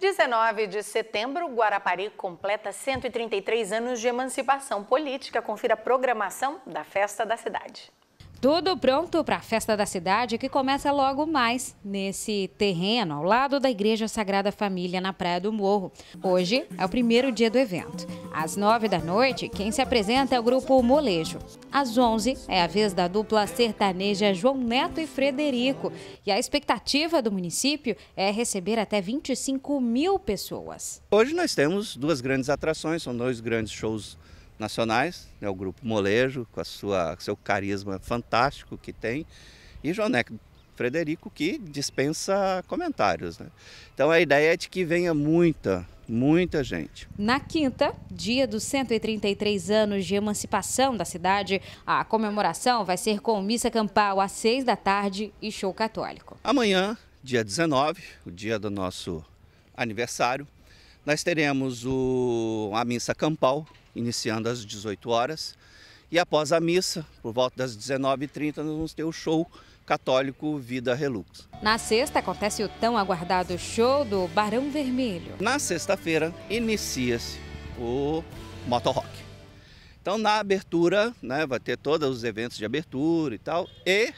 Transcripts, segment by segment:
19 de setembro, Guarapari completa 133 anos de emancipação política. Confira a programação da festa da cidade. Tudo pronto para a festa da cidade que começa logo mais nesse terreno ao lado da Igreja Sagrada Família na Praia do Morro. Hoje é o primeiro dia do evento. Às nove da noite, quem se apresenta é o grupo Molejo. Às onze é a vez da dupla sertaneja João Neto e Frederico. E a expectativa do município é receber até 25 mil pessoas. Hoje nós temos duas grandes atrações, são dois grandes shows nacionais, né, o grupo Molejo, com a sua seu carisma fantástico que tem, e Jonec Frederico que dispensa comentários. Né? Então a ideia é de que venha muita, muita gente. Na quinta, dia dos 133 anos de emancipação da cidade, a comemoração vai ser com missa campal às seis da tarde e show católico. Amanhã, dia 19, o dia do nosso aniversário, nós teremos o, a missa campal iniciando às 18 horas. E após a missa, por volta das 19h30, nós vamos ter o show católico Vida Relux. Na sexta acontece o tão aguardado show do Barão Vermelho. Na sexta-feira inicia-se o Motorrock. Então na abertura, né, vai ter todos os eventos de abertura e tal, e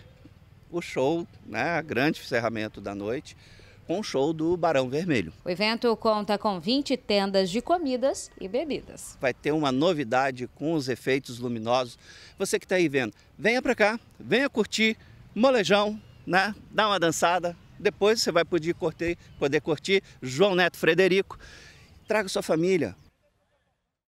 o show, né, a grande encerramento da noite, com o show do Barão Vermelho. O evento conta com 20 tendas de comidas e bebidas. Vai ter uma novidade com os efeitos luminosos. Você que está aí vendo, venha para cá, venha curtir molejão, né? Dá uma dançada. Depois você vai poder curtir, poder curtir João Neto Frederico. Traga sua família,